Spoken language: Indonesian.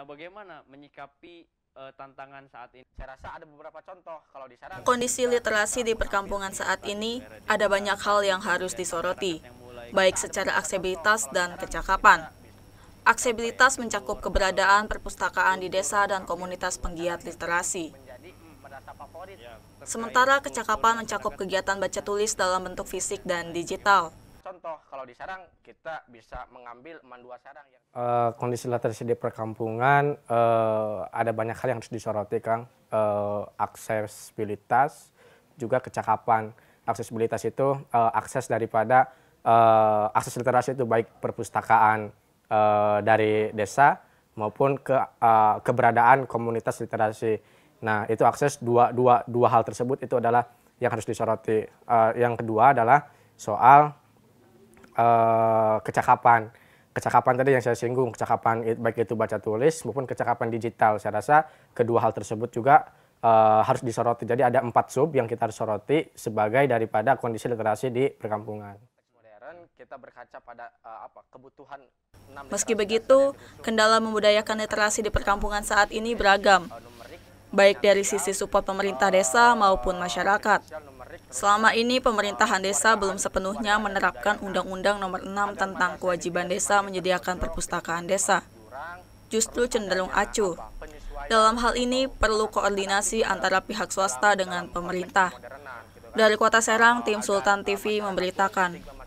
Nah, bagaimana menyikapi uh, tantangan saat ini? Saya rasa ada beberapa contoh kalau di sana. Kondisi literasi di perkampungan saat ini ada banyak hal yang harus disoroti, baik secara aksesibilitas dan kecakapan. Aksesibilitas mencakup keberadaan perpustakaan di desa dan komunitas penggiat literasi. Sementara kecakapan mencakup kegiatan baca tulis dalam bentuk fisik dan digital. Contoh kalau di sarang kita bisa mengambil mandua sarang yang uh, kondisi literasi di perkampungan uh, ada banyak hal yang harus disoroti Kang. Uh, aksesibilitas juga kecakapan. Aksesibilitas itu uh, akses daripada uh, akses literasi itu baik perpustakaan uh, dari desa maupun ke uh, keberadaan komunitas literasi. Nah, itu akses dua dua dua hal tersebut itu adalah yang harus disoroti. Uh, yang kedua adalah soal Eh, kecakapan kecakapan tadi yang saya singgung, kecakapan baik itu baca tulis maupun kecakapan digital. Saya rasa kedua hal tersebut juga uh, harus disoroti. Jadi ada empat sub yang kita harus soroti sebagai daripada kondisi literasi di perkampungan. Kita berkaca pada uh, apa kebutuhan. Meski begitu, kendala membudayakan literasi di perkampungan saat ini beragam, baik dari sisi support pemerintah desa maupun masyarakat. Selama ini pemerintahan desa belum sepenuhnya menerapkan Undang-Undang Nomor 6 tentang kewajiban desa menyediakan perpustakaan desa. Justru cenderung acuh. Dalam hal ini perlu koordinasi antara pihak swasta dengan pemerintah. Dari Kota Serang, tim Sultan TV memberitakan.